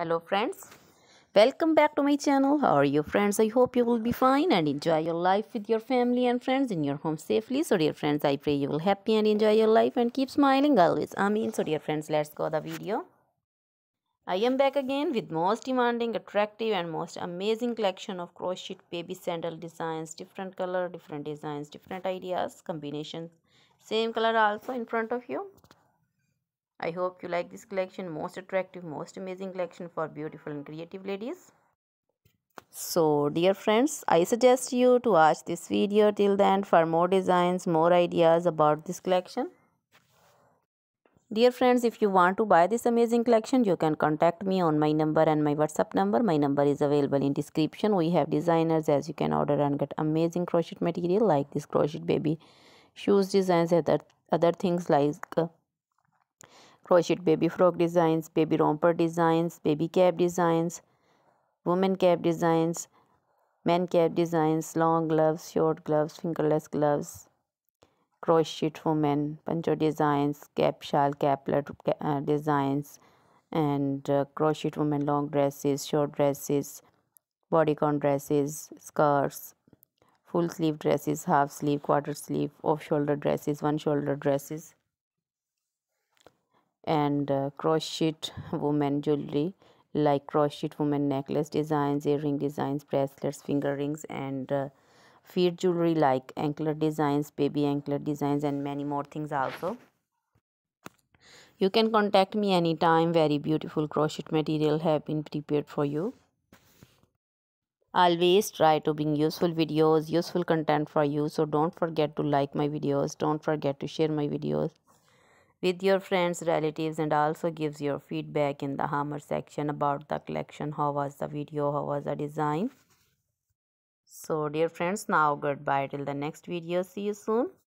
hello friends welcome back to my channel how are you friends i hope you will be fine and enjoy your life with your family and friends in your home safely so dear friends i pray you will happy and enjoy your life and keep smiling always i mean so dear friends let's go the video i am back again with most demanding attractive and most amazing collection of crochet baby sandal designs different color different designs different ideas combinations same color also in front of you I hope you like this collection. Most attractive, most amazing collection for beautiful and creative ladies. So dear friends, I suggest you to watch this video till then for more designs, more ideas about this collection. Dear friends, if you want to buy this amazing collection, you can contact me on my number and my WhatsApp number. My number is available in description. We have designers as you can order and get amazing crochet material like this crochet baby shoes designs other, other things like uh, crochet baby frog designs baby romper designs baby cap designs woman cap designs men cap designs long gloves short gloves fingerless gloves crochet for men poncho designs cap shawl caplet uh, designs and uh, crochet women long dresses short dresses bodycon dresses skirts full sleeve dresses half sleeve quarter sleeve off shoulder dresses one shoulder dresses and uh, crocheted women jewelry like crocheted women necklace designs earring designs bracelets finger rings and uh, feet jewelry like anklet designs baby anklet designs and many more things also you can contact me anytime very beautiful crochet material have been prepared for you always try to bring useful videos useful content for you so don't forget to like my videos don't forget to share my videos with your friends, relatives and also gives your feedback in the hammer section about the collection. How was the video? How was the design? So dear friends, now goodbye till the next video. See you soon.